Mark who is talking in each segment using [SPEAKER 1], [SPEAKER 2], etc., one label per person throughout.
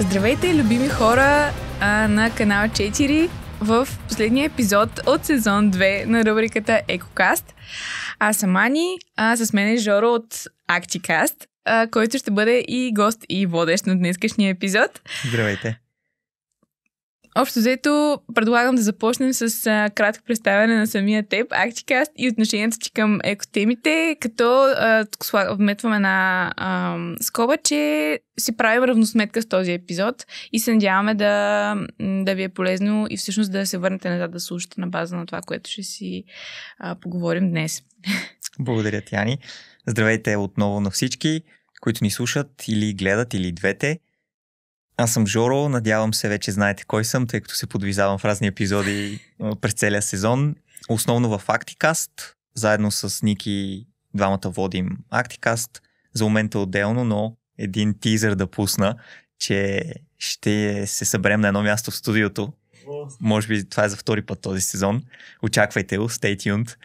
[SPEAKER 1] Здравейте, любими хора а, на канал 4 в последния епизод от сезон 2 на рубриката Екокаст. Аз съм Ани, а с мен е Жоро от Acticast, а, който ще бъде и гост и водещ на днескашния епизод. Здравейте. Общо взето, предлагам да започнем с а, кратко представяне на самия теб, Актикаст и отношението ти към екотемите, като а, вметваме на а, скоба, че си правим равносметка с този епизод и се надяваме да, да ви е полезно и всъщност да се върнете назад да слушате на база на това, което ще си а, поговорим днес.
[SPEAKER 2] Благодаря, Тяни. Здравейте отново на всички, които ни слушат или гледат, или двете. Аз съм Жоро, надявам се вече знаете кой съм, тъй като се подвизавам в разни епизоди през целия сезон. Основно в Актикаст, заедно с Ники двамата водим Актикаст. За момента отделно, но един тизър да пусна, че ще се съберем на едно място в студиото. Може би това е за втори път този сезон. Очаквайте го, stay tuned.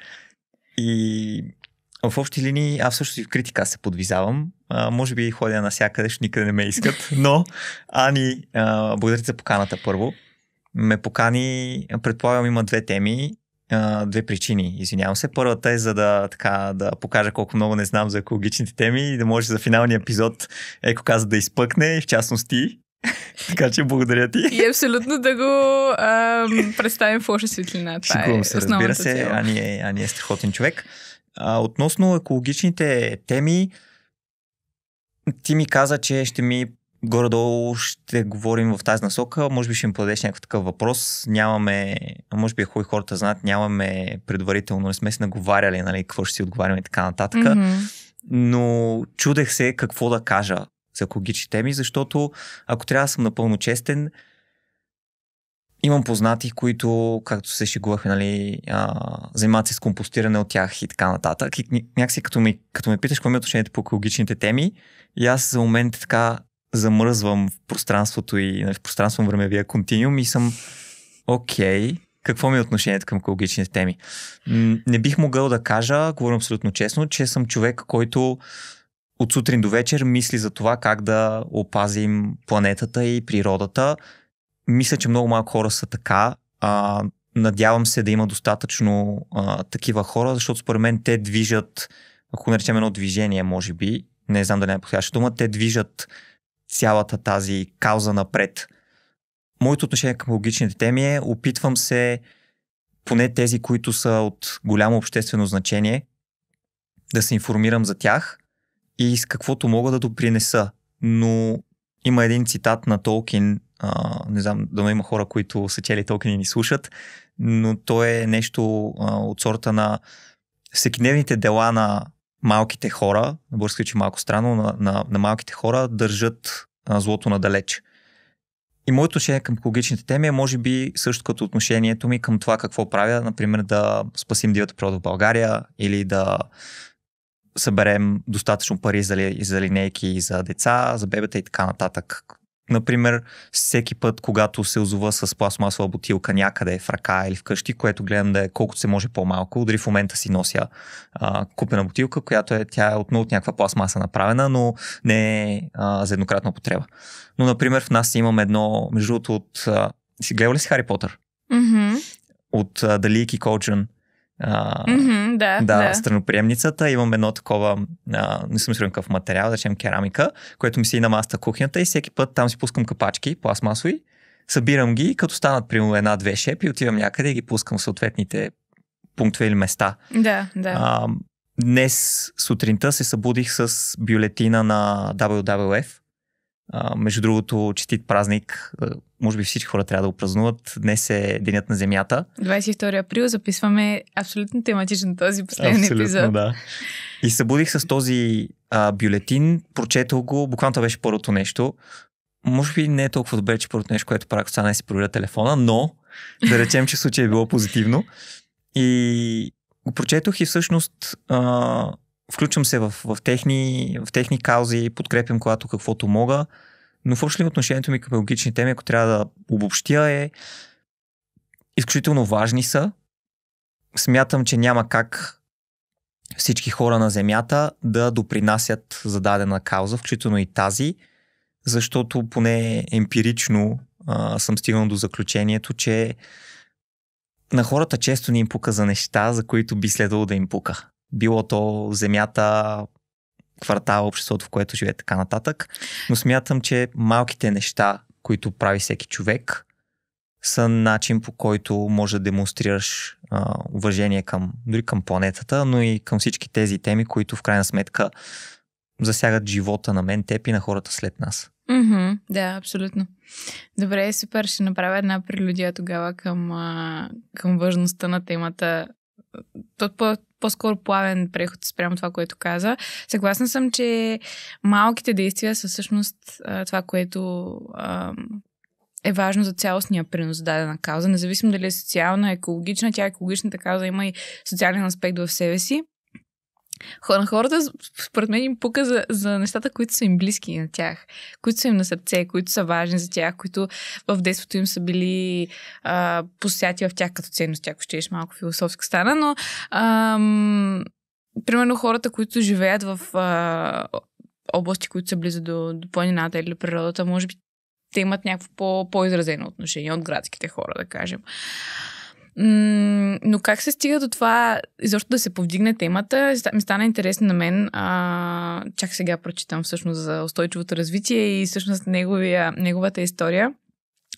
[SPEAKER 2] И в общи линии, аз също и в критика се подвизавам. А, може би ходя навсякъде, ще никъде не ме искат, но Ани, а, благодаря за поканата първо. Ме покани, предполагам, има две теми, а, две причини, извинявам се. Първата е за да, така, да покажа колко много не знам за екологичните теми и да може за финалния епизод, еко каза, да изпъкне, и в частност ти, така че благодаря ти.
[SPEAKER 1] И абсолютно да го а, представим в лоша светлина.
[SPEAKER 2] Това Шикувам е разбира се. Ани е, Ани е страхотен човек. А, относно екологичните теми, ти ми каза, че ще ми горе-долу ще говорим в тази насока. Може би ще им подадеш някакъв такъв въпрос. Нямаме, може би е хубаво хората знаят, нямаме предварително, не сме си наговаряли, нали, какво ще си отговаряме и така нататък. Mm-hmm. Но чудех се какво да кажа за екологични теми, защото ако трябва да съм напълно честен, имам познати, които, както се шегувахме, нали, а, занимават се с компостиране от тях и така нататък. И някакси като ми, като ме питаш какво ми е отношението по екологичните теми, и аз за момент така замръзвам в пространството и нали, в пространство времевия континуум и съм окей, okay, какво ми е отношението към екологичните теми? Не бих могъл да кажа, говоря абсолютно честно, че съм човек, който от сутрин до вечер мисли за това как да опазим планетата и природата мисля, че много малко хора са така. А, надявам се да има достатъчно а, такива хора, защото според мен те движат, ако наречем едно движение, може би, не знам дали е подходяща дума, те движат цялата тази кауза напред. Моето отношение към логичните теми е, опитвам се поне тези, които са от голямо обществено значение, да се информирам за тях и с каквото мога да допринеса. Но има един цитат на Толкин, а, не знам, да има хора, които са чели Толкин и ни слушат, но то е нещо а, от сорта на всекидневните дела на малките хора, на български че малко странно, на, на, на малките хора държат а, злото надалеч. И моето отношение към екологичните теми е може би също като отношението ми към това какво правя, например да спасим дивата природа в България или да съберем достатъчно пари за, ли, за линейки за деца, за бебета и така нататък. Например, всеки път, когато се озова с пластмасова бутилка някъде в ръка или вкъщи, което гледам да е колкото се може по-малко, дори в момента си нося а, купена бутилка, която е, тя е отново от някаква пластмаса направена, но не е а, за еднократна потреба. Но, например, в нас имам едно, между другото, от... А, си гледал ли си Хари Потър? Mm-hmm. От Далики Дали а, mm-hmm, да, да, да, страноприемницата. Имам едно такова, а, не съм сигурен какъв материал, да речем керамика, което ми си на маста кухнята и всеки път там си пускам капачки, пластмасови, събирам ги, като станат примерно една-две шепи, отивам някъде и ги пускам в съответните пунктове или места.
[SPEAKER 1] Да, да. А,
[SPEAKER 2] днес сутринта се събудих с бюлетина на WWF, а, между другото, честит празник. Може би всички хора трябва да го празнуват. Днес е Денят на Земята.
[SPEAKER 1] 22 април записваме абсолютно тематично този последен абсолютно, епизод.
[SPEAKER 2] Да. И събудих с този а, бюлетин, прочетох го, буквално това беше първото нещо. Може би не е толкова добре, че първото нещо, което правя, стана си проверя телефона, но да речем, че случай е било позитивно. И го прочетох и всъщност а, включвам се в, в, техни, в техни каузи, подкрепям когато каквото мога, но в общо отношението ми към биологични теми, ако трябва да обобщя е, изключително важни са. Смятам, че няма как всички хора на Земята да допринасят за дадена кауза, включително и тази, защото поне емпирично а, съм стигнал до заключението, че на хората често ни им пука за неща, за които би следвало да им пука било то земята, квартал, обществото, в което живее, така нататък. Но смятам, че малките неща, които прави всеки човек, са начин по който може да демонстрираш а, уважение към, дори към планетата, но и към всички тези теми, които в крайна сметка засягат живота на мен, теб и на хората след нас.
[SPEAKER 1] Mm-hmm, да, абсолютно. Добре, супер. Ще направя една прелюдия тогава към, а, към важността на темата. То, по-скоро плавен преход спрямо това, което каза. Съгласна съм, че малките действия са всъщност а, това, което а, е важно за цялостния принос за дадена кауза. Независимо дали е социална, екологична, тя екологичната кауза има и социален аспект в себе си на хората, според мен, им пука за, за нещата, които са им близки на тях, които са им на сърце, които са важни за тях, които в детството им са били а, посяти в тях като ценност. Тя, ако ще еш малко философска стана, но ам, примерно хората, които живеят в а, области, които са близо до, до планината или природата, може би те имат някакво по, по-изразено отношение от градските хора, да кажем но как се стига до това, изобщо да се повдигне темата, ми стана интересно на мен. А, чак сега прочитам всъщност за устойчивото развитие и всъщност неговия, неговата история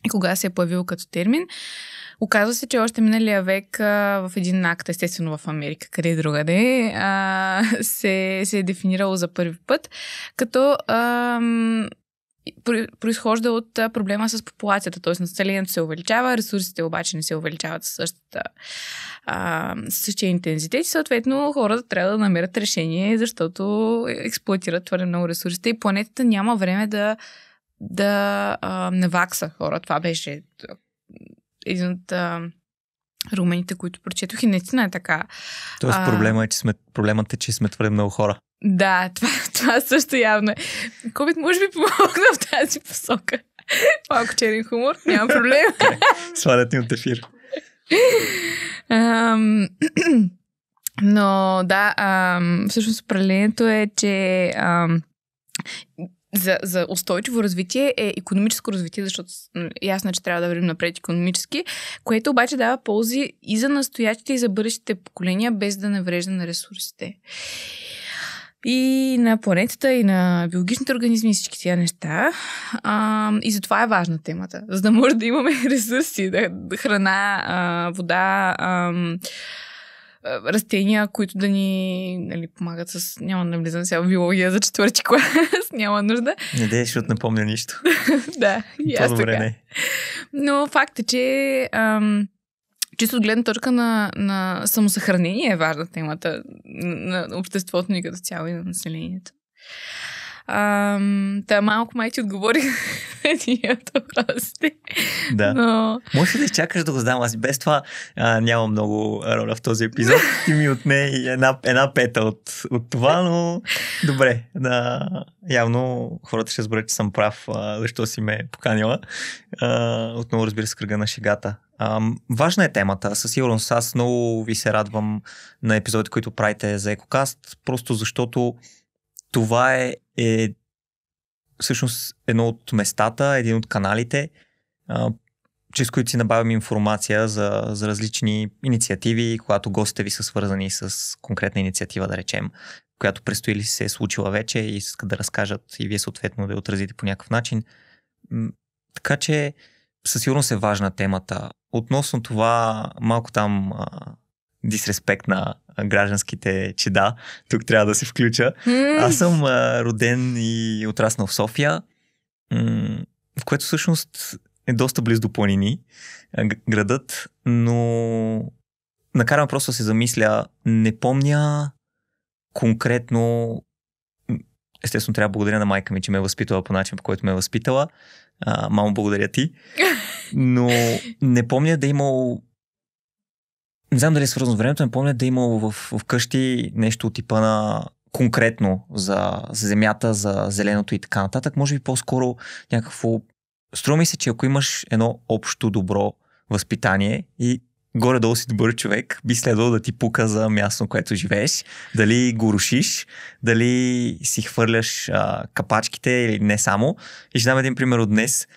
[SPEAKER 1] и кога се е появил като термин. Оказва се, че още миналия век а, в един акт, естествено в Америка, къде и другаде, а, се, се е дефинирало за първи път, като а, произхожда от проблема с популацията, т.е. населението се увеличава, ресурсите обаче не се увеличават със същата, а, същия интензитет и съответно хората трябва да намерят решение, защото експлуатират твърде много ресурсите и планетата няма време да, да а, навакса хора. Това беше един от а, румените, които прочетох и наистина е така.
[SPEAKER 2] Тоест а... проблема е, че сме, проблемът е, че сме твърде много хора.
[SPEAKER 1] Да, това, това също явно е. COVID може би помогна в тази посока. Малко черен хумор, няма проблем.
[SPEAKER 2] Свалят ни от ефир.
[SPEAKER 1] Ам... Но да, ам, всъщност определението е, че ам, за, за устойчиво развитие е економическо развитие, защото ясно е, че трябва да вървим напред економически, което обаче дава ползи и за настоящите, и за бъдещите поколения, без да наврежда на ресурсите. И на планетата, и на биологичните организми, и всички тия неща. А, и затова е важна темата. За да може да имаме ресурси, да, храна, а, вода. А, растения, които да ни нали, помагат с... Няма да влизам сега в биология за четвърти клас, няма нужда.
[SPEAKER 2] Не дей, не напомня нищо.
[SPEAKER 1] да, и аз така. Не. Но факт е, че ам, чисто от гледна точка на, на самосъхранение е важна темата на, на обществото ни като цяло и на населението. Ам, та малко май ти отговорих на
[SPEAKER 2] въпрос. Да. Но... Може да изчакаш да го знам. Аз без това а, нямам много роля в този епизод. Ти ми отне и една, една пета от, от това, но добре. Да, явно хората ще разберат, че съм прав, а, защо си ме е поканила. А, отново разбира се кръга на шегата. Ам, важна е темата. Със сигурност аз много ви се радвам на епизоди, които правите за Екокаст, просто защото това е, е всъщност едно от местата, един от каналите, а, чрез които си набавям информация за, за различни инициативи, когато гостите ви са свързани с конкретна инициатива, да речем, която предстои или се е случила вече и искат да разкажат и вие съответно да я отразите по някакъв начин. Така че със сигурност е важна темата. Относно това, малко там а, дисреспект на гражданските чеда. Тук трябва да се включа. Mm. Аз съм а, роден и отраснал в София, м- в което всъщност е доста близо до планини г- градът, но накарам просто да се замисля. Не помня конкретно естествено трябва да благодаря на майка ми, че ме е възпитала по начин, по който ме е възпитала. А, мамо, благодаря ти. Но не помня да е имал не знам дали е свързано с времето, не помня да е имало в, в къщи нещо от типа на конкретно за, за земята, за зеленото и така нататък. Може би по-скоро някакво... Струва ми се, че ако имаш едно общо добро възпитание и горе-долу си добър човек, би следвало да ти пука за място, което живееш. Дали го рушиш, дали си хвърляш а, капачките или не само. И ще дам един пример от днес.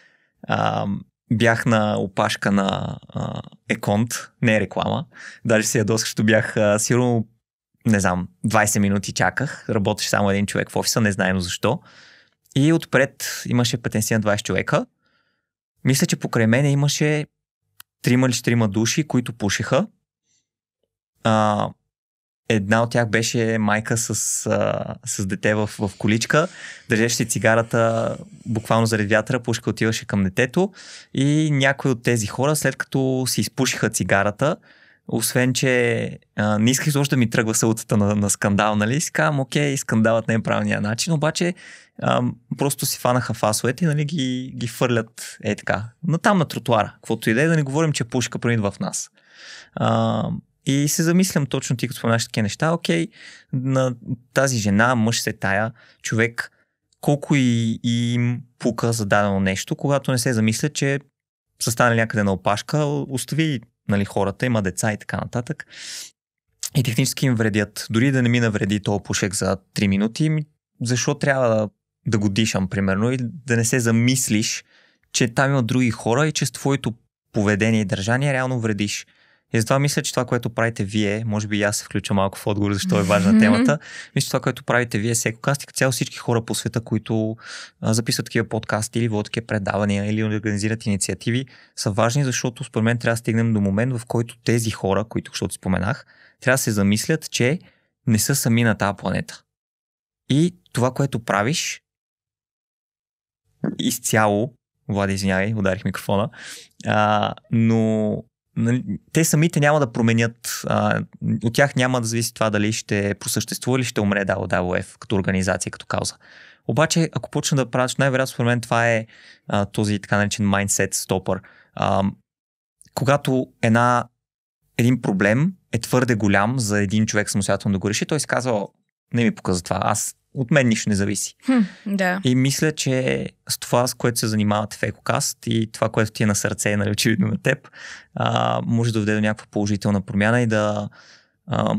[SPEAKER 2] А, бях на опашка на а, Еконт, не е реклама. Даже се ядосах, защото бях а, сигурно, не знам, 20 минути чаках. Работеше само един човек в офиса, не знаем защо. И отпред имаше 50 на 20 човека. Мисля, че покрай мене имаше 3 или души, които пушиха. А, Една от тях беше майка с, а, с дете в, в количка, държеше цигарата буквално заради вятъра, пушка отиваше към детето и някои от тези хора, след като си изпушиха цигарата, освен, че а, не исках изобщо да ми тръгва сълтата на, на скандал, нали? Си казвам, окей, скандалът не е правилният начин, обаче а, просто си фанаха фасовете и нали, ги, ги фърлят е така, натам на тротуара. Каквото и да е, да не говорим, че пушка пронидва в нас. А, и се замислям точно ти, като споменаш такива неща, окей, на тази жена, мъж се тая, човек, колко и, и им пука за дадено нещо, когато не се замисля, че са станали някъде на опашка, остави нали, хората, има деца и така нататък. И технически им вредят. Дори да не ми навреди то пушек за 3 минути, защо трябва да, да го дишам, примерно, и да не се замислиш, че там има други хора и че с твоето поведение и държание реално вредиш. И затова мисля, че това, което правите вие, може би и аз се включа малко в отговор, защо е важна темата. мисля, че това, което правите вие, всеки каст и цяло всички хора по света, които а, записват такива подкасти или водят такива предавания или организират инициативи, са важни, защото според мен трябва да стигнем до момент, в който тези хора, които защото споменах, трябва да се замислят, че не са сами на тази планета. И това, което правиш, изцяло, Влади, извинявай, ударих микрофона, а, но нали, те самите няма да променят, а, от тях няма да зависи това дали ще просъществува или ще умре WWF като организация, като кауза. Обаче, ако почна да правиш, най-вероятно според мен това е а, този така наречен mindset stopper. А, когато една, един проблем е твърде голям за един човек самостоятелно да го реши, той си казва, не ми показва това, аз от мен нищо не зависи.
[SPEAKER 1] Хм, да.
[SPEAKER 2] И мисля, че с това, с което се занимавате в Екокаст и това, което ти е на сърце, нали, очевидно на теб, а, може да доведе до някаква положителна промяна и да а,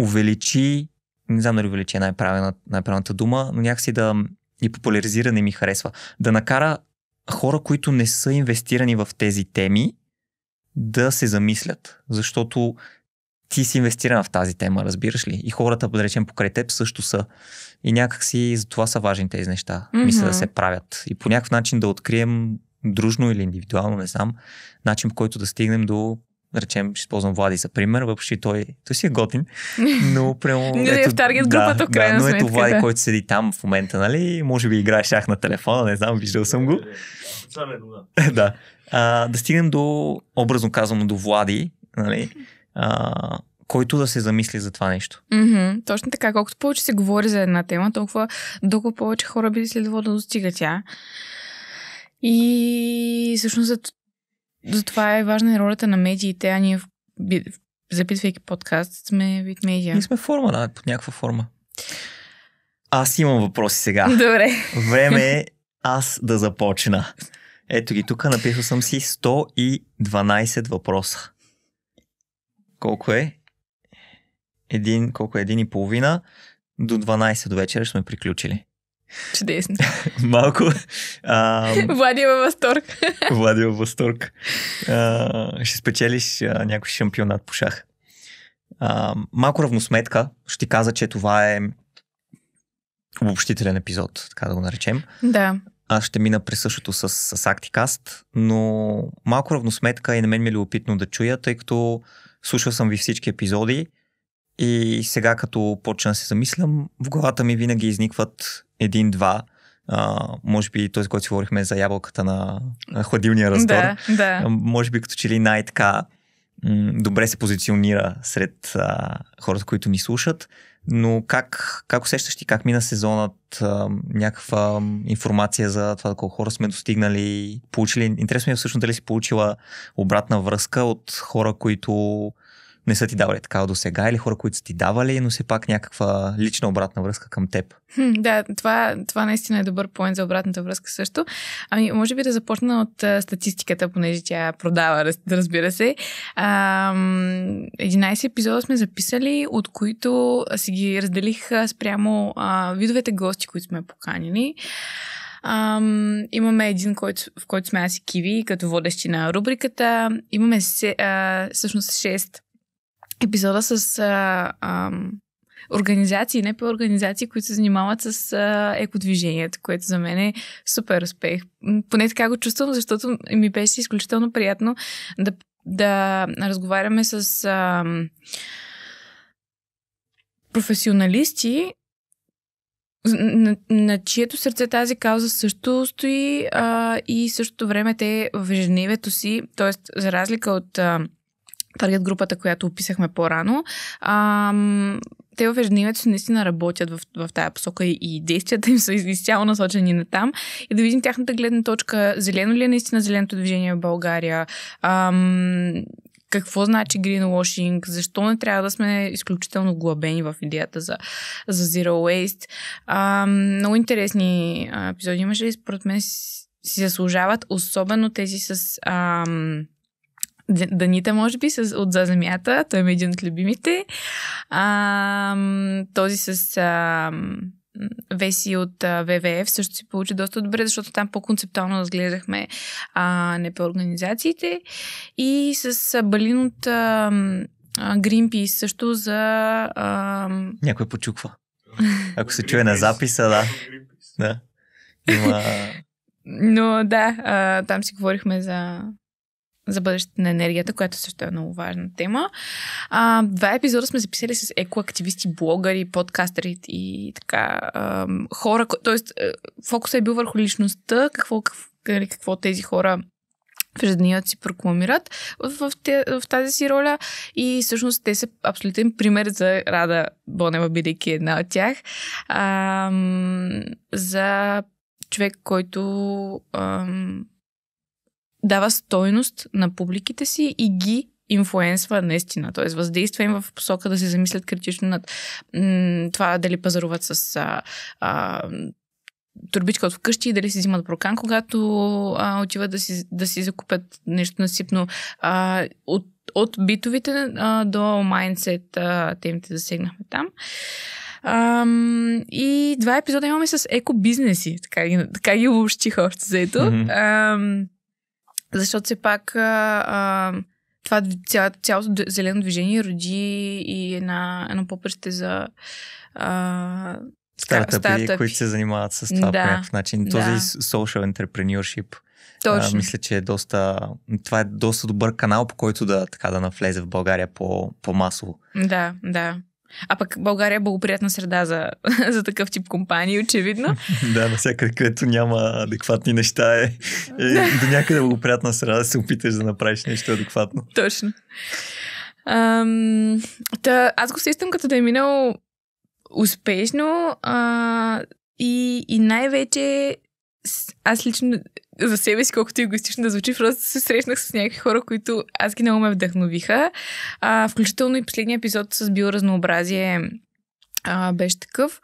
[SPEAKER 2] увеличи, не знам дали увеличи е най правената най дума, но някакси да и популяризира не ми харесва. Да накара хора, които не са инвестирани в тези теми, да се замислят. Защото ти си инвестиран в тази тема, разбираш ли? И хората, да речем, покрай теб също са. И някакси за това са важни тези неща. Mm-hmm. Мисля да се правят. И по някакъв начин да открием дружно или индивидуално, не знам, начин по който да стигнем до речем, ще използвам Влади за пример, въпреки той, той си е готин, но прямо... Не е в таргет групата, да, крайна да, но ето Влади, да. който седи там в момента, нали, може би играе шах на телефона, не знам, виждал съм го.
[SPEAKER 1] Е,
[SPEAKER 2] е, е, да. А, да стигнем до, образно казано, до Влади, нали, а, който да се замисли за това нещо.
[SPEAKER 1] Mm-hmm, точно така. Колкото повече се говори за една тема, толкова дълго повече хора би следвало да достига тя. И всъщност за, за това е важна и ролята на медиите, а ние в, в, записвайки подкаст сме вид медиа. Ние
[SPEAKER 2] сме форма, да, под някаква форма. Аз имам въпроси сега. Добре. Време е аз да започна. Ето ги, тук написал съм си 112 въпроса колко е? Един, колко е? Един и половина. До 12 до вечера сме приключили. Чудесно. Малко. А...
[SPEAKER 1] Влади е във възторг.
[SPEAKER 2] Влади е във възторг. А, ще спечелиш а, някой шампионат по шах. А, малко равносметка. Ще ти каза, че това е обобщителен епизод, така да го наречем. Да. Аз ще мина през същото с, с Актикаст, но малко равносметка и на мен ми е любопитно да чуя, тъй като слушал съм ви всички епизоди и сега като почна да се замислям, в главата ми винаги изникват един-два а, може би този, който си говорихме за ябълката на, хладилния раздор, да, да. може би като че ли най-така добре се позиционира сред а, хората, които ни слушат. Но как, как усещаш ти, как мина сезонът, някаква информация за това колко хора сме достигнали, получили, интересно ми е всъщност дали си получила обратна връзка от хора, които не са ти давали така до сега или хора, които са ти давали, но все пак някаква лична обратна връзка към теб.
[SPEAKER 1] Хм, да, това, това наистина е добър поинт за обратната връзка също. Ами, може би да започна от а, статистиката, понеже тя продава, разбира се. А, 11 епизода сме записали, от които си ги разделих спрямо а, видовете гости, които сме поканили. Um, имаме един, който, в който сме аз и Киви, като водещи на рубриката. Имаме се, а, всъщност 6 епизода с а, а, организации, не по организации, които се занимават с а, екодвижението, което за мен е супер успех. Поне така го чувствам, защото ми беше изключително приятно да, да разговаряме с а, професионалисти, на, на чието сърце тази кауза също стои а, и същото време те в ежедневието си, т.е. за разлика от а, таргет групата, която описахме по-рано. Ам, те в ежедневието наистина работят в, в тая посока и, и действията им са изцяло насочени на там. И да видим тяхната гледна точка, зелено ли е наистина зеленото движение в България, ам, какво значи greenwashing, защо не трябва да сме изключително глабени в идеята за, за Zero Waste. Ам, много интересни епизоди имаше и според мен си заслужават, особено тези с... Ам, Даните, може би, с, от За земята. Той е един от любимите. А, този с а, Веси от а, ВВФ също си получи доста добре, защото там по-концептуално разглеждахме не по организациите. И с а, Балин от а, Greenpeace също за... А...
[SPEAKER 2] Някой почуква. Ако се чуе на записа, да. да. Има...
[SPEAKER 1] Но да, а, там си говорихме за за бъдещето на енергията, която също е много важна тема. А, два епизода сме записали с екоактивисти, блогъри, подкастери и така ам, хора. т.е. фокусът е бил върху личността, какво, какво, нали, какво тези хора в ежедневието си прокламират в, в, в, в тази си роля и всъщност те са абсолютен пример за Рада Бонева, бидейки една от тях, Ам, за човек, който ам, дава стойност на публиките си и ги инфлуенсва наистина, т.е. въздейства им в посока да се замислят критично над това дали пазаруват с а, а, турбичка от вкъщи и дали си взимат прокан, когато а, отиват да си, да си закупят нещо насипно. А, от, от битовите а, до майндсет темите засегнахме там. Ам, и два епизода имаме с екобизнеси, така ги, така ги обобщих още заето. Mm-hmm. Защото все пак а, а, това цяло, цялото зелено движение роди и една, едно попреще за а, стартъпи, стартъпи, които се занимават с това да, по някакъв начин. Този да.
[SPEAKER 2] social entrepreneurship. Точно. А, мисля, че е доста, това е доста добър канал, по който да, така, да навлезе в България по, по-масово.
[SPEAKER 1] Да, да. А пък България е благоприятна среда за, за такъв тип компании, очевидно.
[SPEAKER 2] да, навсякъде, където няма адекватни неща е, е до някъде благоприятна среда да се опиташ да направиш нещо адекватно.
[SPEAKER 1] Точно. Ам, та, аз го сещам като да е минал успешно а, и, и най-вече аз лично за себе си, колкото егоистично да звучи, просто се срещнах с някакви хора, които аз ги много ме вдъхновиха. А, включително и последния епизод с биоразнообразие а, беше такъв,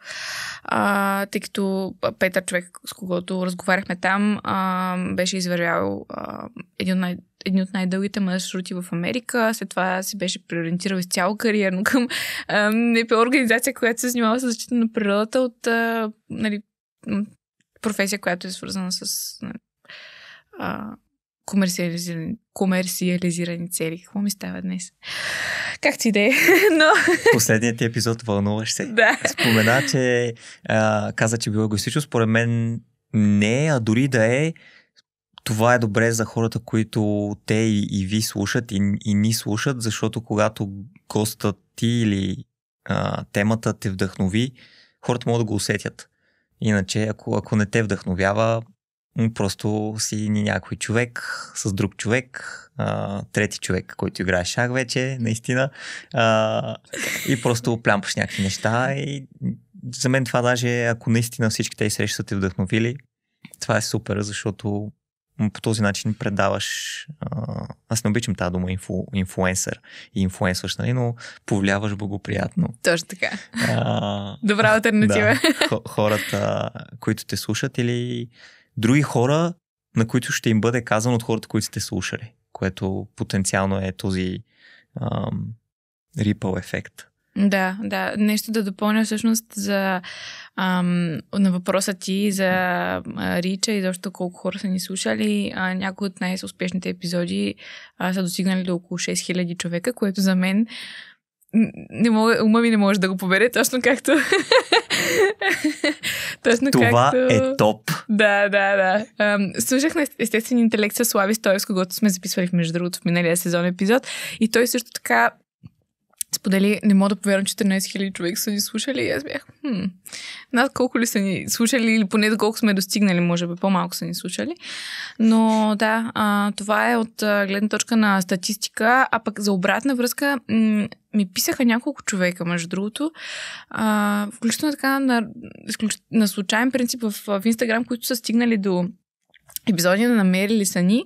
[SPEAKER 1] а, тъй като Петър, човек с когото разговаряхме там, а, беше извървял един, от най- един от най-дългите маршрути в Америка. След това се беше преориентирал изцяло кариерно към а, организация, която се занимава с защита на природата от а, нали, професия, която е свързана с нали, а, комерциализирани, комерциализирани цели. Какво ми става днес? Как ти иде? но...
[SPEAKER 2] Последният ти епизод вълнуваш се. Да. Спомена, че а, каза, че било егоистично. Според мен не, е, а дори да е, това е добре за хората, които те и, и ви слушат и, и ни слушат, защото когато гостът ти или а, темата те вдъхнови, хората могат да го усетят. Иначе, ако, ако не те вдъхновява, Просто си някой човек с друг човек, а, трети човек, който играе шах вече, наистина. А, и просто плямпаш някакви неща. И за мен това даже, ако наистина всички тези срещи са те вдъхновили, това е супер, защото по този начин предаваш, а, аз не обичам тази дума инфу, инфуенсър и инфуенсваш, нали, но повлияваш благоприятно.
[SPEAKER 1] Точно така. А, Добра альтернатива. Да,
[SPEAKER 2] хората, които те слушат или други хора, на които ще им бъде казано от хората, които сте слушали, което потенциално е този рипъл ripple ефект.
[SPEAKER 1] Да, да. Нещо да допълня всъщност за ам, на въпроса ти за а, Рича и защо колко хора са ни слушали. А, някои от най-успешните епизоди а, са достигнали до около 6000 човека, което за мен не мога, ума ми не може да го побере, точно както... точно Това както... е топ. Да, да, да. Um, слушах на естествен интелект с Слави Стоев, когато сме записвали между другото в миналия сезон епизод и той също така сподели, не мога да повярвам, че 14 000 човек са ни слушали и аз бях, хм, нас колко ли са ни слушали или поне до колко сме достигнали, може би по-малко са ни слушали. Но да, а, това е от а, гледна точка на статистика, а пък за обратна връзка м- ми писаха няколко човека, между другото, а, включително е така на, на случайен принцип в, в Инстаграм, които са стигнали до епизоди на намерили са ни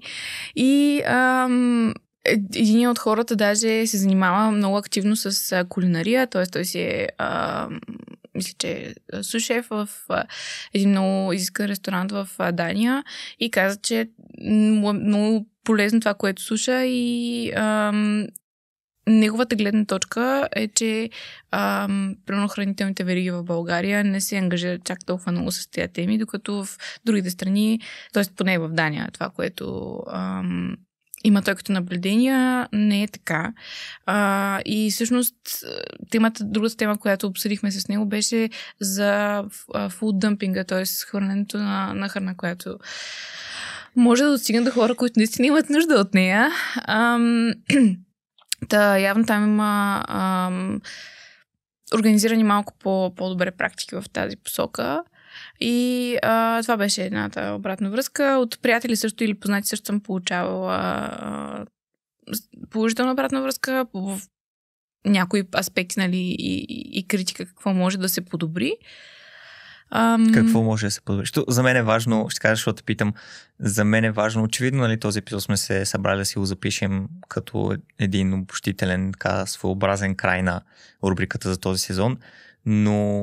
[SPEAKER 1] и ам, един от хората даже се занимава много активно с кулинария, т.е. той си е, а, мисля, че е, сушеф в а, един много изискан ресторант в а, Дания и каза, че е много полезно това, което слуша и а, неговата гледна точка е, че ам, примерно хранителните вериги в България не се ангажират чак толкова много с тези теми, докато в другите страни, т.е. поне в Дания, това, което а, има той като наблюдения, не е така. А, и всъщност темата, другата тема, която обсъдихме с него, беше за фуд дъмпинга, т.е. хвърлянето на, на храна, която може да достигне до хора, които наистина имат нужда от нея. Ам, та, явно там има ам, организирани малко по, по-добре практики в тази посока. И а, това беше едната обратна връзка. От приятели също или познати също съм получавала а, положителна обратна връзка в някои аспекти нали, и, и, критика какво може да се подобри. Ам... Какво
[SPEAKER 2] може да се подобри? Що, за мен е важно, ще кажа, защото питам, за мен е важно, очевидно, нали, този епизод сме се събрали да си го запишем като един обобщителен, така своеобразен край на рубриката за този сезон, но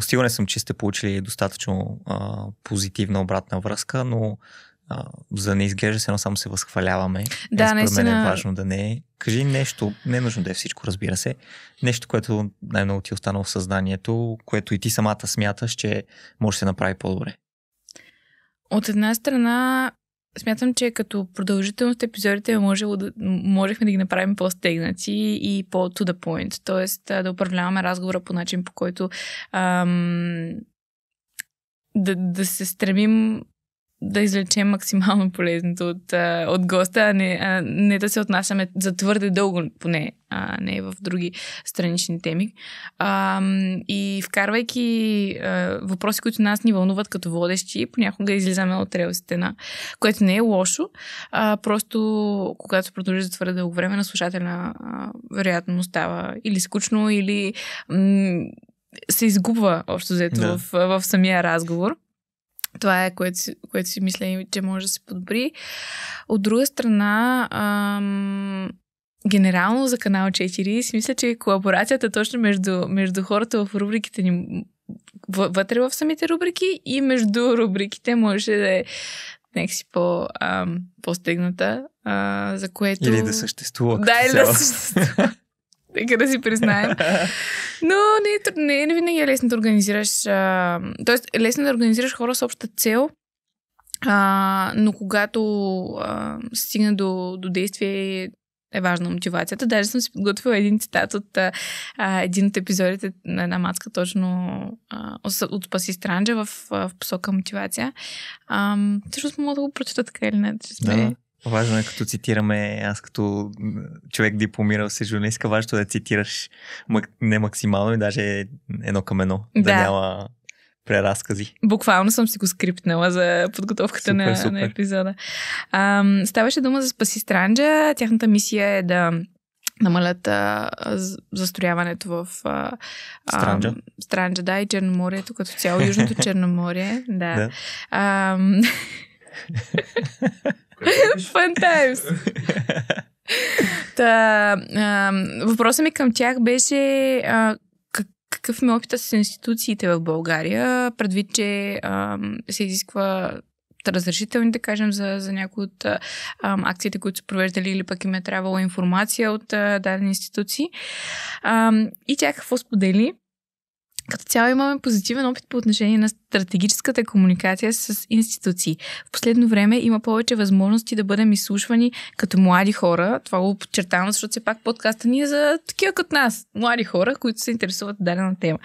[SPEAKER 2] Сигурен съм, че сте получили достатъчно а, позитивна обратна връзка, но а, за да не изглежда се но само се възхваляваме. Да, не според наистина... мен е важно да не е. Кажи нещо, не е нужно да е всичко, разбира се. Нещо, което най-много ти е останало в съзнанието, което и ти самата смяташ, че може да се направи по-добре.
[SPEAKER 1] От една страна Смятам, че като продължителност епизодите е можело да, можехме да ги направим по-стегнати и по-to the point, т.е. да управляваме разговора по начин, по който ам, да, да се стремим да извлечем максимално полезното от, а, от госта, а не, а не да се отнасяме за твърде дълго, поне а не в други странични теми. А, и вкарвайки а, въпроси, които нас ни вълнуват като водещи, понякога излизаме от релсите на, което не е лошо, а, просто когато се продължи за твърде дълго време на слушателя, а, вероятно му става или скучно, или м- се изгубва общо взето да. в, в самия разговор. Това е, което си, което си мисля, че може да се подобри. От друга страна, ам, генерално за канал 4 си мисля, че колаборацията точно между, между хората в рубриките ни вътре в самите рубрики и между рубриките може да е някакси по, ам, по-стегната, а, за което... Или да съществува.
[SPEAKER 2] Да, или да съществува
[SPEAKER 1] нека да си признаем. Но не, е не, е, не винаги е лесно да организираш, а, тоест лесно е да организираш хора с обща цел, а, но когато а, стигна до, до действие е важна мотивацията. Даже съм си подготвила един цитат от а, един от епизодите на една маска, точно а, от Спаси Странджа в, в посока мотивация. също мога да го прочета така или не, че
[SPEAKER 2] сме да. Важно е като цитираме, аз като човек дипломирал се журналистка, важно е да цитираш не максимално и даже едно към едно, да, да няма преразкази.
[SPEAKER 1] Буквално съм си го скриптнала за подготовката супер, на, супер. на епизода. Ам, ставаше дума за Спаси Странджа. Тяхната мисия е да намалят а, застрояването в а, Странджа. А, Странджа, да, и Черноморието като цяло, Южното Черноморие. Да. да. Ам... Fun times! Та, а, въпросът ми към тях беше а, какъв е опита с институциите в България, предвид, че а, се изисква разрешителни, да кажем, за, за някои от а, акциите, които са провеждали или пък им е трябвала информация от а, дадени институции. А, и тя какво сподели? Като цяло имаме позитивен опит по отношение на стратегическата комуникация с институции. В последно време има повече възможности да бъдем изслушвани като млади хора. Това го подчертавам, защото все пак подкаста ни е за такива като нас, млади хора, които се интересуват дадена тема.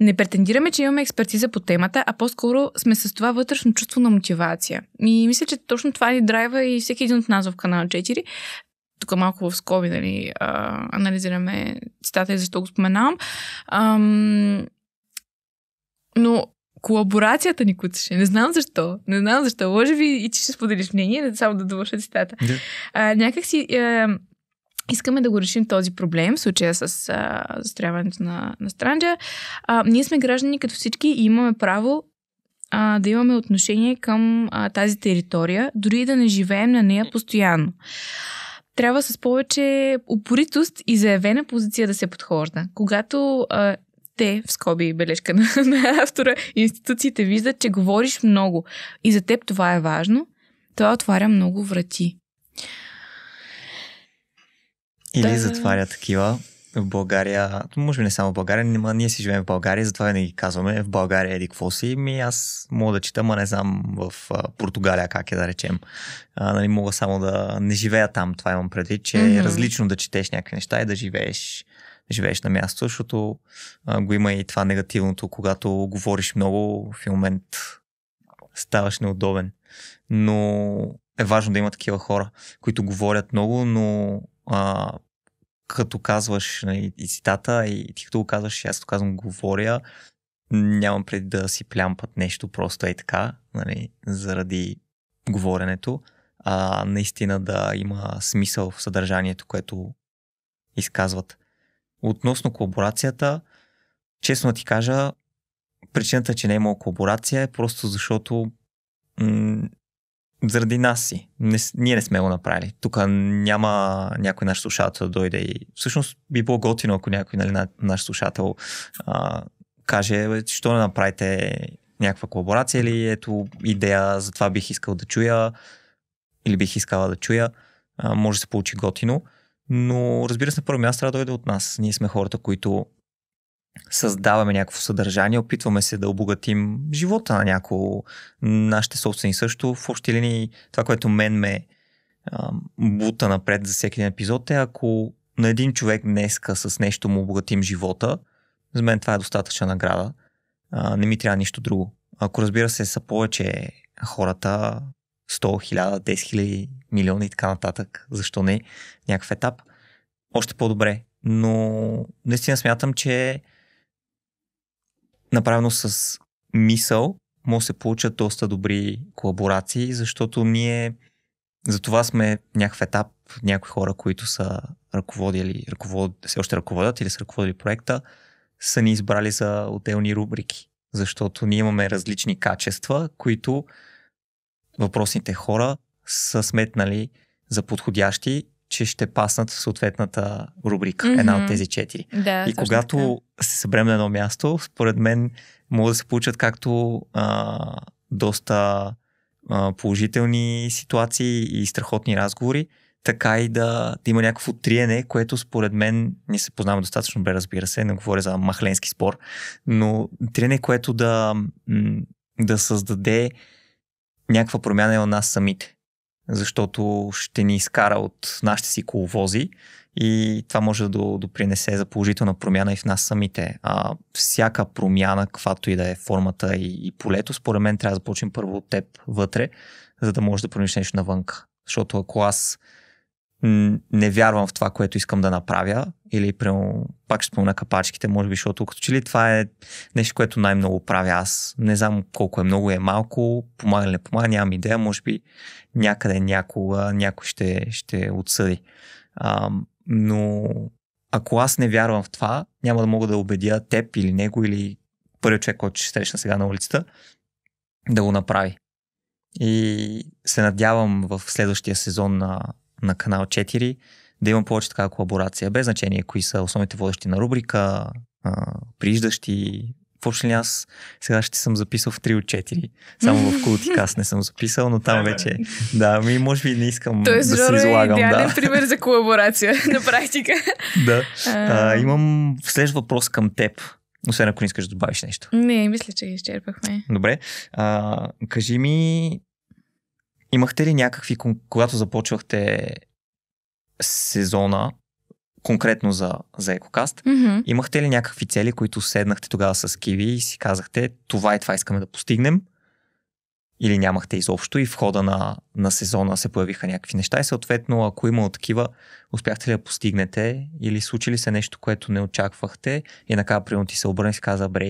[SPEAKER 1] Не претендираме, че имаме експертиза по темата, а по-скоро сме с това вътрешно чувство на мотивация. И мисля, че точно това ни драйва и всеки един от нас в канал 4 тук малко в скоби, нали, а, анализираме цитата и защо го споменавам. Ам, но колаборацията ни куцаше. Не знам защо. Не знам защо. Може би и ти ще споделиш мнение, не само да довърша цитата. Да. А, някак си а, е, искаме да го решим този проблем, в случая с а, застряването на, на Странджа. А, ние сме граждани като всички и имаме право а, да имаме отношение към а, тази територия, дори и да не живеем на нея постоянно трябва с повече упоритост и заявена позиция да се подхожда. Когато а, те, в скоби бележка на, на автора, институциите виждат, че говориш много и за теб това е важно, това отваря много врати.
[SPEAKER 2] Или да. затваря такива, в България, може би не само в България, но ние си живеем в България, затова винаги казваме в България еди какво си. Ми аз мога да чета, но не знам в Португалия как е да речем. А, нали, мога само да не живея там, това имам предвид, че mm-hmm. е различно да четеш някакви неща и да живееш да живееш на място, защото а, го има и това негативното, когато говориш много, в момент ставаш неудобен. Но е важно да има такива хора, които говорят много, но а, като казваш и, нали, и цитата, и ти като го казваш, аз като казвам говоря, нямам преди да си плямпат нещо просто е така, нали, заради говоренето, а наистина да има смисъл в съдържанието, което изказват. Относно колаборацията, честно ти кажа, причината, че не е имало колаборация е просто защото м- заради нас си. Не, ние не сме го направили. Тук няма някой наш слушател да дойде и всъщност би било готино, ако някой нали, наш слушател а, каже, що не направите някаква колаборация или ето идея, за това бих искал да чуя или бих искала да чуя. А, може да се получи готино. Но разбира се, на първо място трябва да дойде от нас. Ние сме хората, които създаваме някакво съдържание, опитваме се да обогатим живота на някого, нашите собствени също. В общи линии това, което мен ме а, бута напред за всеки един епизод е, ако на един човек днеска с нещо му обогатим живота, за мен това е достатъчна награда. А, не ми трябва нищо друго. Ако разбира се са повече хората, 100, 1000, 10 000, милиони и така нататък, защо не, някакъв етап, още по-добре. Но наистина смятам, че направено с мисъл, може да се получат доста добри колаборации, защото ние за това сме някакъв етап, някои хора, които са ръководили, ръковод, се още ръководят или са ръководили проекта, са ни избрали за отделни рубрики, защото ние имаме различни качества, които въпросните хора са сметнали за подходящи че ще паснат в съответната рубрика, mm-hmm. една от тези четири. Да, и когато така. се съберем на едно място, според мен могат да се получат както а, доста а, положителни ситуации и страхотни разговори, така и да, да има някакво триене, което според мен, не се познавам достатъчно добре, разбира се, не говоря за махленски спор, но триене, което да, да създаде някаква промяна е у нас самите защото ще ни изкара от нашите си коловози и това може да допринесе за положителна промяна и в нас самите. А, всяка промяна, каквато и да е формата и, и полето, според мен трябва да започнем първо от теб вътре, за да можеш да промиш нещо навънка. Защото ако аз не вярвам в това, което искам да направя. Или, прямо, пак ще спомена капачките, може би, защото като че ли това е нещо, което най-много правя аз. Не знам колко е много, е малко, помага или не помага, нямам идея, може би някъде някога някой ще, ще отсъди. А, но ако аз не вярвам в това, няма да мога да убедя теб или него или първият човек, който ще срещна сега на улицата, да го направи. И се надявам в следващия сезон на на канал 4, да има повече такава колаборация, без значение кои са основните водещи на рубрика, а, прииждащи. Въобще ли аз сега ще съм записал в 3 от 4. Само в Култикас не съм записал, но там вече... Да, ми може би не искам То е да се е излагам. Е да. пример
[SPEAKER 1] за колаборация на практика.
[SPEAKER 2] да. А, имам следващ въпрос към теб. Освен ако не искаш да добавиш нещо.
[SPEAKER 1] Не, мисля, че изчерпахме.
[SPEAKER 2] Добре. А, кажи ми Имахте ли някакви, когато започвахте сезона, конкретно за, за Екокаст, mm-hmm. имахте ли някакви цели, които седнахте тогава с Киви и си казахте това и това искаме да постигнем? Или нямахте изобщо и в хода на, на сезона се появиха някакви неща и съответно, ако има такива, успяхте ли да постигнете или случи ли се нещо, което не очаквахте и накрая примерно ти се обърна и си каза, бре,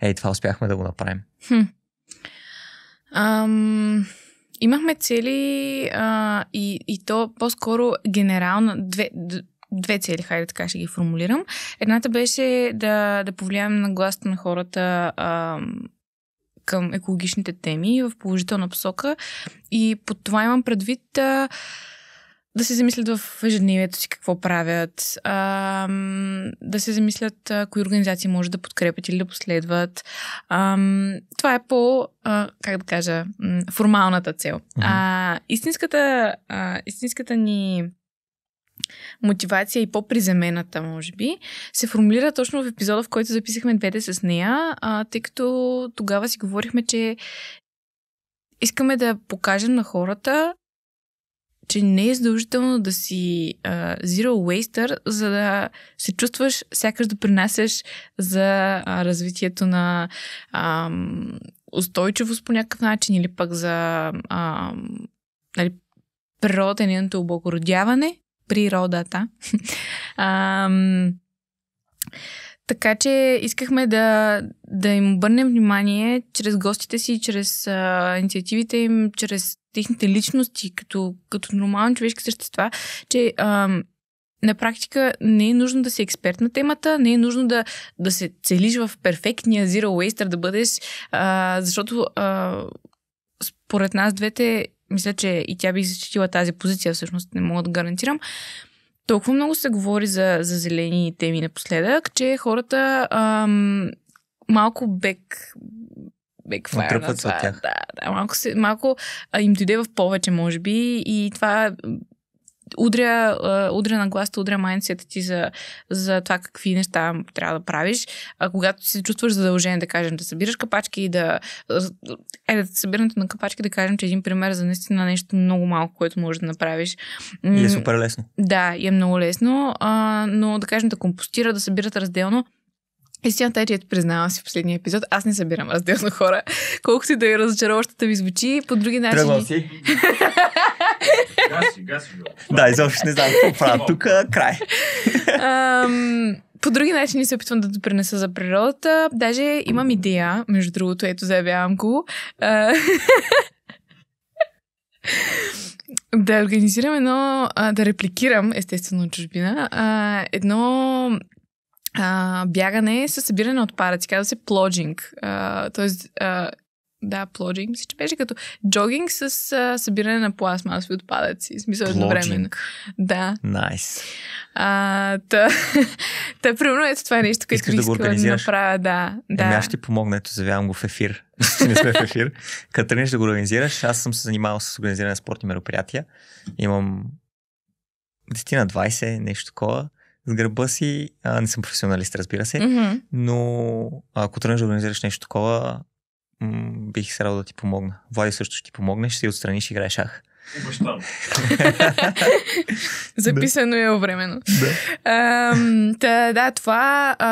[SPEAKER 2] ей, това успяхме да го направим?
[SPEAKER 1] Хм. Ам... Имахме цели а, и, и то по-скоро генерално, две, две цели, хайде така ще ги формулирам. Едната беше да, да повлияем на гласата на хората а, към екологичните теми в положителна посока и под това имам предвид... А, да се замислят в ежедневието си какво правят, а, да се замислят а, кои организации може да подкрепят или да последват. А, това е по, а, как да кажа, формалната цел. Mm-hmm. А, истинската, а, истинската ни мотивация и по-приземената, може би, се формулира точно в епизода, в който записахме двете с нея, а, тъй като тогава си говорихме, че искаме да покажем на хората че не е задължително да си uh, zero waster, за да се чувстваш сякаш да принасяш за uh, развитието на uh, устойчивост по някакъв начин или пък за uh, нали, природеното облагородяване, природата. uh, така че искахме да, да им обърнем внимание чрез гостите си, чрез а, инициативите им, чрез техните личности като, като нормални човешки същества, че ам, на практика не е нужно да си експерт на темата, не е нужно да, да се целиш в перфектния zero waster да бъдеш, а, защото а, според нас двете, мисля, че и тя би защитила тази позиция, всъщност не мога да гарантирам. Толкова много се говори за, за зелени теми напоследък, че хората ам, малко бек, бекфайр на това. Да, да, малко, се, малко а, им дойде в повече, може би, и това удря, удря на гласта, удря майнцията ти за, за това какви неща трябва да правиш. А когато се чувстваш задължен, да кажем, да събираш капачки и да... Е, да събирането на капачки, да кажем, че един пример за наистина нещо много малко, което можеш да направиш. И е супер лесно. Да, и е много лесно, а, но да кажем да компостира, да събират разделно Истината е, че признавам си в последния епизод, аз не събирам разделно хора. Колкото и да е разочароващата ми звучи, по други начини... Тръгвам си.
[SPEAKER 2] гаси, Да, изобщо не знам какво правя тук. Край.
[SPEAKER 1] по други начини се опитвам да допринеса за природата. Даже имам идея, между другото, ето заявявам го. да организирам едно, да репликирам, естествено, чужбина, едно а, бягане е с събиране на отпадъци, казва се плоджинг. тоест, а, да, плоджинг, мисля, че беше като джогинг с а, събиране на пластмасови отпадъци. В смисъл едновременно. Да. Найс. Nice. та, примерно, ето това е нещо, което Искаш да да искала да направя. Да, да. Еми, аз ще
[SPEAKER 2] ти помогна, ето завявам го в ефир. не сме в ефир. Като тръгнеш да го организираш, аз съм се занимавал с организиране на спортни мероприятия. Имам 10 на 20, нещо такова с гърба си. А, не съм професионалист, разбира се, mm-hmm. но ако тръгнеш да организираш нещо такова, м- бих се радвал да ти помогна. Влади също ще ти помогне, ще си отстраниш и играеш шах. Обещано. Записано е времено.
[SPEAKER 1] Да. та, да, това а,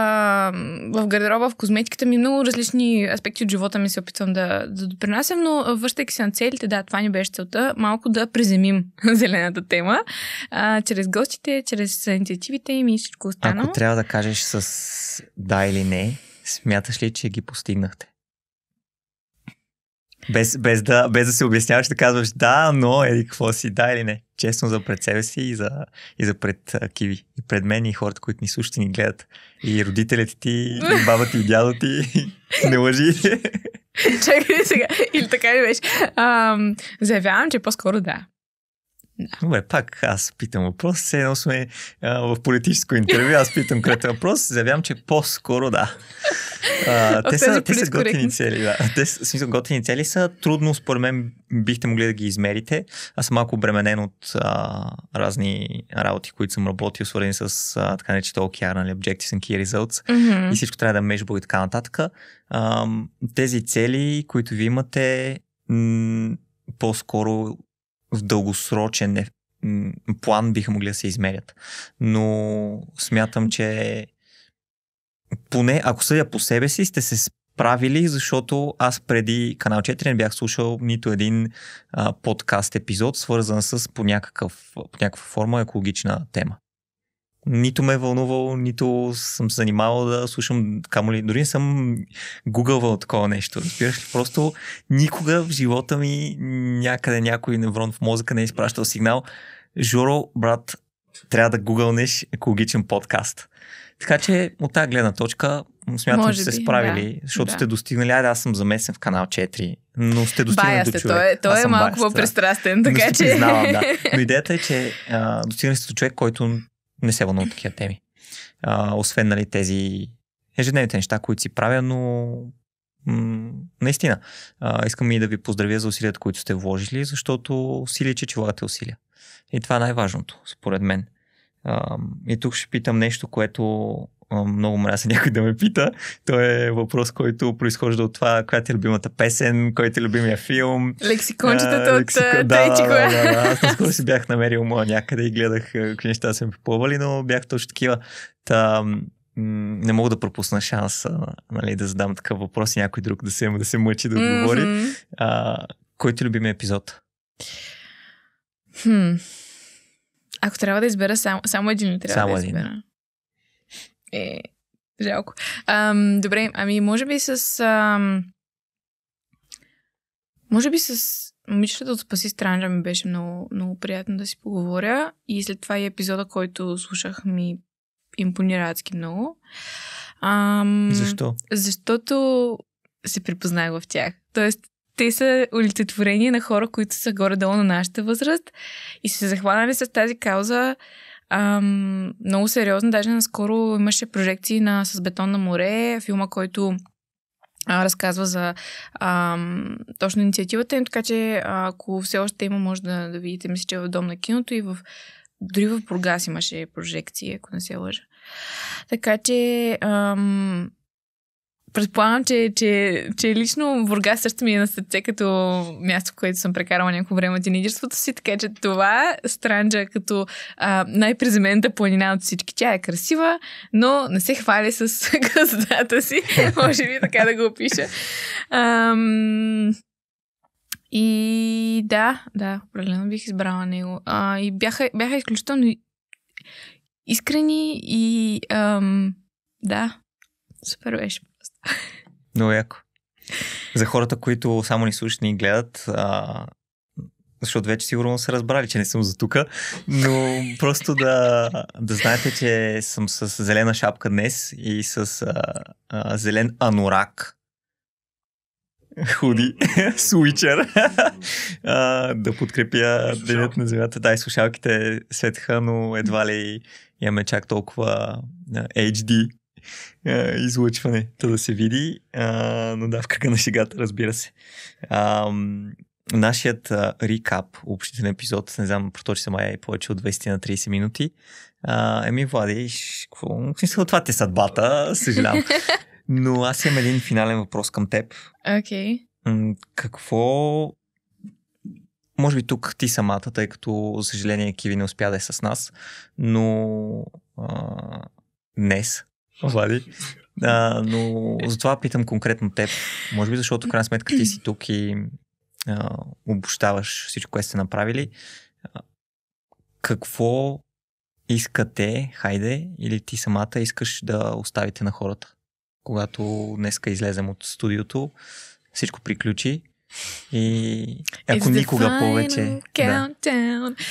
[SPEAKER 1] в гардероба, в козметиката ми много различни аспекти от живота ми се опитвам да, да допринасям, но връщайки се на целите, да, това ни беше целта, малко да приземим зелената тема а, чрез гостите, чрез инициативите им и всичко останало. Ако
[SPEAKER 2] трябва да кажеш с да или не, смяташ ли, че ги постигнахте? Без, без, да, без да се обясняваш, да казваш да, но еди какво си, да или не. Честно за пред себе си и за, и за пред а, Киви. И пред мен и хората, които ни слушат и ни гледат. И родителите ти, и баба ти, и дядо ти. Не лъжи.
[SPEAKER 1] Чакай сега. Или така ли беше? заявявам, че по-скоро да.
[SPEAKER 2] Да. Добре, пак аз питам въпрос. Все едно сме а, в политическо интервю. Аз питам където въпрос. Заявявам, че по-скоро да. А, те, са, те са готини цели. Да. Те са, смисъл, готини цели са. Трудно, според мен, бихте могли да ги измерите. Аз съм малко обременен от а, разни работи, които съм работил, свързани с а, така наречените OKR, нали, Objectives and Key Results. Mm-hmm. И всичко трябва да е между и така нататък. А, тези цели, които ви имате, м- по-скоро в дългосрочен план биха могли да се измерят. Но смятам, че поне ако съдя по себе си, сте се справили, защото аз преди Канал 4 не бях слушал нито един а, подкаст епизод, свързан с по, някакъв, по някаква форма екологична тема нито ме е вълнувал, нито съм се занимавал да слушам, камо ли, дори не съм гугълвал такова нещо, разбираш ли? Просто никога в живота ми някъде някой неврон в мозъка не е изпращал сигнал. Жоро, брат, трябва да гугълнеш екологичен подкаст. Така че от тази гледна точка смятам, Може че сте справили, да, защото да. сте достигнали, айде аз съм замесен в канал 4, но сте достигнали Бая до човек. Той, е, той е малко по-пристрастен, така но че... Признавам, да. Но идеята е, че а, достигнали сте до човек, който не се вълнува от такива теми. А, освен нали, тези ежедневните неща, които си правя, но м- наистина а, искам и да ви поздравя за усилията, които сте вложили, защото усилие, че влагате усилия. И това е най-важното, според мен. А, и тук ще питам нещо, което много мразя някой да ме пита. То е въпрос, който произхожда от това, коя ти е любимата песен, кой ти е любимия филм. Лексикончетата от лексико... да, да, да, да, Аз наскоро си бях намерил моя някъде и гледах какви неща са ми попълвали, но бях точно такива. Та, не мога да пропусна шанса нали, да задам такъв въпрос и някой друг да се, да се мъчи да отговори. Mm-hmm. А, кой ти е епизод?
[SPEAKER 1] Хм. Ако трябва да избера, само, само един трябва само да избера. Един. Е, жалко. Ам, добре, ами може би с... Ам, може би с момичетата от Спаси Странджа ми беше много, много приятно да си поговоря и след това и епизода, който слушах ми импонира адски много. Ам, Защо? Защото се припознах в тях. Тоест, те са олицетворение на хора, които са горе-долу на нашата възраст и се захванали с тази кауза Ам, много сериозно, даже наскоро имаше прожекции на С бетон на море, филма, който а, разказва за а, точно инициативата им, така че ако все още има, може да, да видите, мисля, че е в Дом на киното и в дори в Бургас имаше прожекции, ако не се лъжа. Така че ам, Предполагам, че, че, че лично Бургас също ми е на сърце като място, в което съм прекарала някакво време от тинейджерството си, така че това Странджа като а, най-приземената планина от всички. Тя е красива, но не се хвали с гъздата си, може би така да го опиша. Ам... И да, да, определено бих избрала него. А, и бяха, бяха изключително искрени и ам, да, супер беше.
[SPEAKER 2] Много яко. За хората, които само ни слушат и ни гледат, а, защото вече сигурно са разбрали, че не съм за тука, но просто да, да знаете, че съм с зелена шапка днес и с а, а, зелен анорак. Худи, суичер, да подкрепя денят на земята. Да, и слушалките светха, но едва ли имаме чак толкова HD излъчване, та да се види, а, но да, в кръга на шегата, разбира се. А, нашият а, рекап, общителен епизод, не знам, проточи се май е повече от 20 на 30 минути. А, еми, Влади, какво? смисъл, това ти е съдбата, съжалявам. Но аз имам един финален въпрос към теб. Окей. Okay. Какво... Може би тук ти самата, тъй като, за съжаление, Киви не успя да е с нас, но а, днес Влади. А, но е. затова питам конкретно теб. Може би защото в крайна сметка ти си тук и а, обощаваш всичко, което сте направили. какво искате, хайде, или ти самата искаш да оставите на хората? Когато днеска излезем от студиото, всичко приключи. И ако It's никога повече. Да,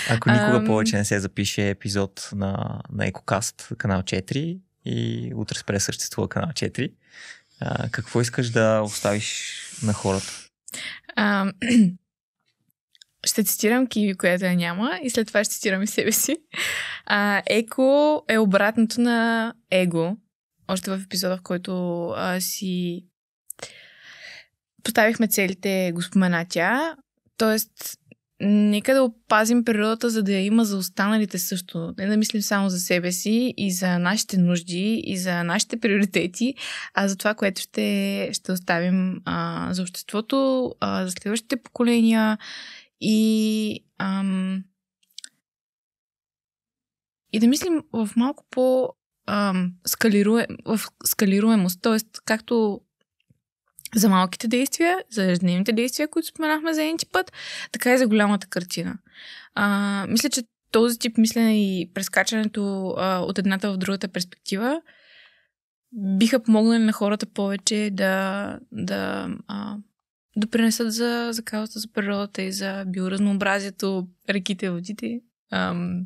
[SPEAKER 2] ако никога um... повече не се запише епизод на, на EcoCast, канал 4, и утре спре съществува канал 4. А, какво искаш да оставиш на хората?
[SPEAKER 1] А, ще цитирам Киви, която я няма и след това ще цитирам и себе си. А, еко е обратното на его. Още в епизода, в който а, си поставихме целите, го спомена тя. Тоест, нека да опазим природата, за да я има за останалите също. Не да мислим само за себе си и за нашите нужди и за нашите приоритети, а за това, което ще, ще оставим а, за обществото, а, за следващите поколения и. Ам, и да мислим в малко по ам, скалируем, скалируемост, т.е. както за малките действия, за ежедневните действия, които споменахме за един път, така и за голямата картина. А, мисля, че този тип мислене и прескачането а, от едната в другата перспектива биха помогнали на хората повече да, да а, допринесат за, за каузата, за природата и за биоразнообразието, реките, водите. Ам,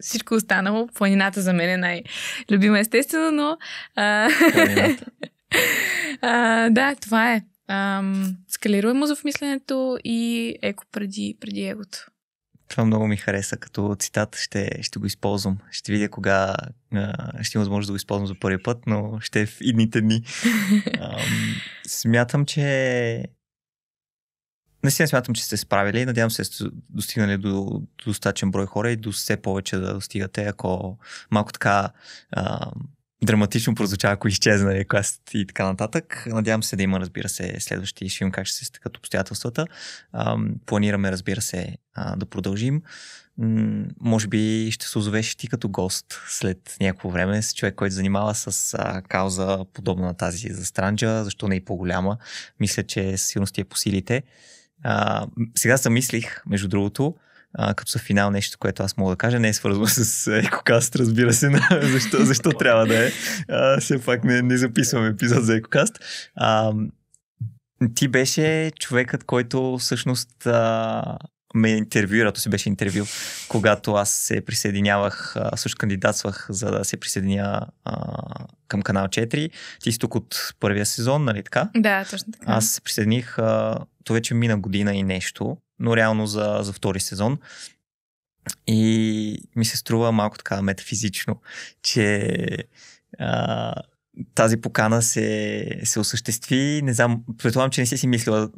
[SPEAKER 1] всичко останало. Планината за мен е най-любима, естествено, но... А... а, да, това е. Ам, скалируемо за мисленето и еко преди, преди егото.
[SPEAKER 2] Това много ми хареса като цитат. Ще, ще го използвам. Ще видя кога а, ще има възможност да го използвам за първи път, но ще е в идните дни. Ам, смятам, че Наистина смятам, че сте справили. Надявам се, сте достигнали до, до достатъчен брой хора и до все повече да достигате, ако малко така а, драматично прозвуча, ако изчезна нали, и така нататък. Надявам се да има, разбира се, следващи. Ще как ще се стъкат обстоятелствата. планираме, разбира се, да продължим. може би ще се озовеш ти като гост след някакво време с човек, който занимава с а, кауза подобна на тази за Странджа, защо не и по-голяма. Мисля, че със сигурност е по силите. А, сега замислих, между другото, а, като са финал нещо, което аз мога да кажа, не е свързано с е, екокаст, разбира се, на, защо, защо трябва да е. А, все пак не, не записваме епизод за екокаст. А, ти беше човекът, който всъщност а, ме интервюира, то си беше интервю, когато аз се присъединявах, а, също кандидатствах за да се присъединя а, към канал 4. Ти си тук от първия сезон, нали така?
[SPEAKER 1] Да, точно така. Аз се
[SPEAKER 2] присъединих, а, то вече мина година и нещо но реално за, за втори сезон. И ми се струва малко така метафизично, че а, тази покана се, се осъществи. Не знам, предполагам, че не си си мислила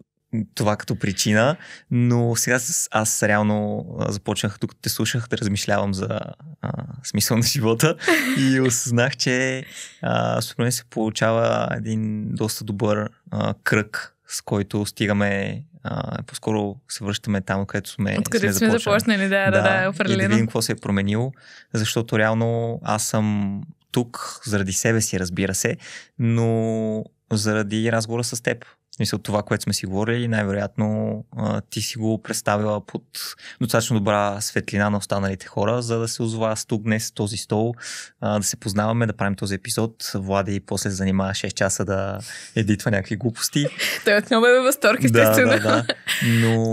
[SPEAKER 2] това като причина, но сега с, аз реално започнах, докато те слушах, да размишлявам за а, смисъл на живота и осъзнах, че а, според мен се получава един доста добър а, кръг с който стигаме, а, по-скоро се връщаме там, където сме, Откъде сме, сме започнали. Да, да, да, да, е И да видим какво се е променило, защото реално аз съм тук заради себе си, разбира се, но заради разговора с теб. Мисля, това, което сме си говорили, най-вероятно ти си го представила под достатъчно добра светлина на останалите хора, за да се озова аз тук днес този стол, да се познаваме, да правим този епизод. Влади после занимава 6 часа да едитва някакви глупости. Той отново е
[SPEAKER 1] във възторг, естествено. Да, да, да. Но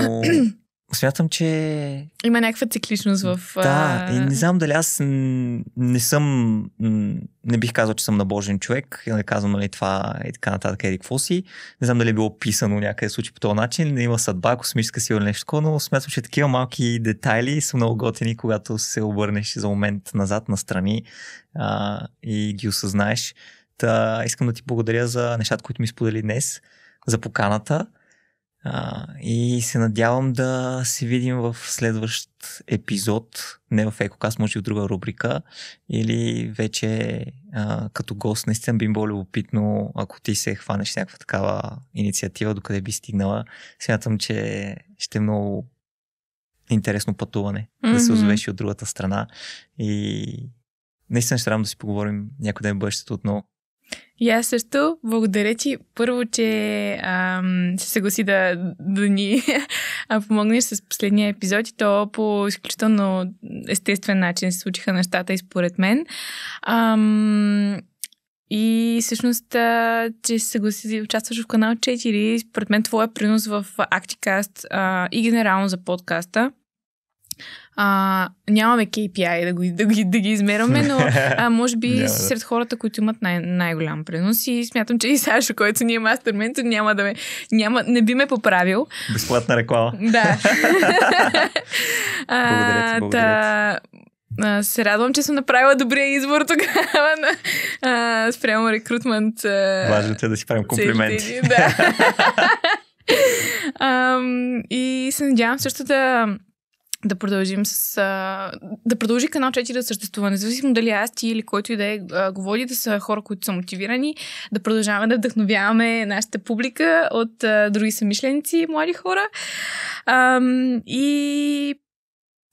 [SPEAKER 2] смятам, че...
[SPEAKER 1] Има някаква цикличност в... Да, и не
[SPEAKER 2] знам дали аз не съм... Не бих казал, че съм набожен човек. Не казвам, нали, това и е така нататък, еди, какво си. Не знам дали е било писано някъде случай по този начин. Не има съдба, космическа сила или нещо такова, но смятам, че такива малки детайли са много готини, когато се обърнеш за момент назад, настрани а, и ги осъзнаеш. Та, искам да ти благодаря за нещата, които ми сподели днес, за поканата а, и се надявам да се видим в следващ епизод, не в Екокас, може и в друга рубрика, или вече а, като гост. Наистина би било любопитно, ако ти се хванеш някаква такава инициатива, докъде би стигнала. Смятам, че ще е много интересно пътуване, mm-hmm. да се озовеш и от другата страна. И наистина ще трябва да си поговорим някой ден в бъдещето отново.
[SPEAKER 1] И аз също благодаря ти първо, че ам, се съгласи да, да ни помогнеш с последния епизод и то по изключително естествен начин се случиха нещата и според мен. Ам, и всъщност, а, че се съгласи да участваш в канал 4, според мен твоя принос в Acticast а, и генерално за подкаста а, нямаме KPI да, го, да, ги, да ги измерваме, но а, може би yeah, сред хората, които имат най- най-голям принос и смятам, че и Сашо, който ни е мастермент, няма да ме, няма, не би ме поправил.
[SPEAKER 2] Безплатна реклама.
[SPEAKER 1] Да. благодаря ти, А, се радвам, че съм направила добрия избор тогава на, а, спрямо рекрутмент. А, Важното е да си правим комплименти. да. а, и се надявам също да да продължим с... да продължи канал 4 да съществува, независимо дали е аз ти или който и да е говори да са хора, които са мотивирани, да продължаваме да вдъхновяваме нашата публика от а, други самишленици, млади хора. А, и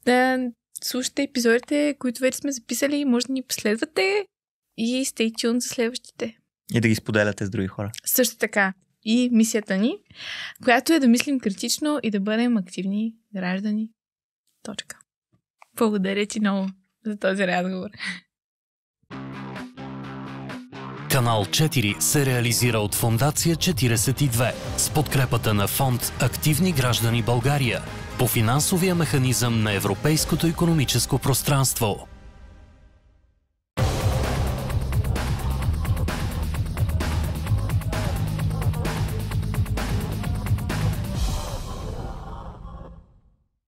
[SPEAKER 1] да слушате епизодите, които вече сме записали, може да ни последвате и stay tuned за следващите.
[SPEAKER 2] И да ги споделяте с други хора.
[SPEAKER 1] Също така. И мисията ни, която е да мислим критично и да бъдем активни граждани. Точка. Благодаря ти много за този разговор.
[SPEAKER 2] Канал 4 се реализира от Фондация 42 с подкрепата на фонд Активни граждани България по финансовия механизъм на Европейското економическо пространство.